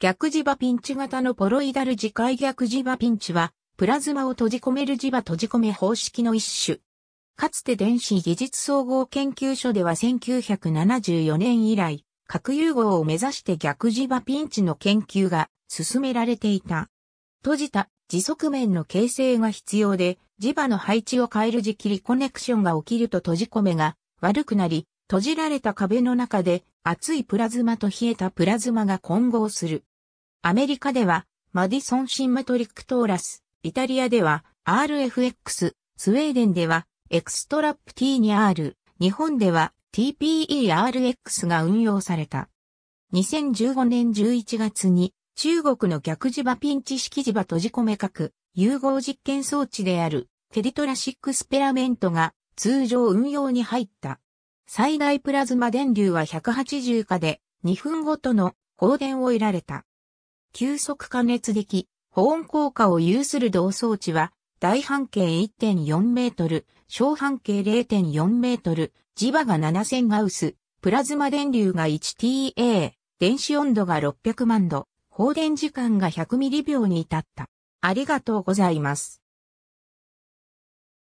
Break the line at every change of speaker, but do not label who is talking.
逆磁場ピンチ型のポロイダル磁界逆磁場ピンチは、プラ
ズマを閉じ込める磁場閉じ込め方式の一種。かつて電子技術総合研究所では1974年以来、核融合を目指して逆磁場ピンチの研究が進められていた。閉じた磁側面の形成が必要で、磁場の配置を変える時期に、コネクションが起きると閉じ込めが悪くなり、閉じられた壁の中で熱いプラズマと冷えたプラズマが混合する。アメリカでは、マディソンシンマトリックトーラス、イタリアでは RFX、スウェーデンではエクストラップ T に R、日本では TPERX が運用された。2015年11月に中国の逆磁場ピンチ式磁場閉じ込め核融合実験装置であるテリトラシックスペラメントが通常運用に入った。最大プラズマ電流は180下で2分ごとの放電を得られた。急速加熱でき、保温効果を有する同装置は、大半径1.4メートル、小半径0.4メートル、磁場が7000ガウス、プラズマ電流が 1TA、電子温度が
600万度、放電時間が100ミリ秒に至った。ありがとうございます。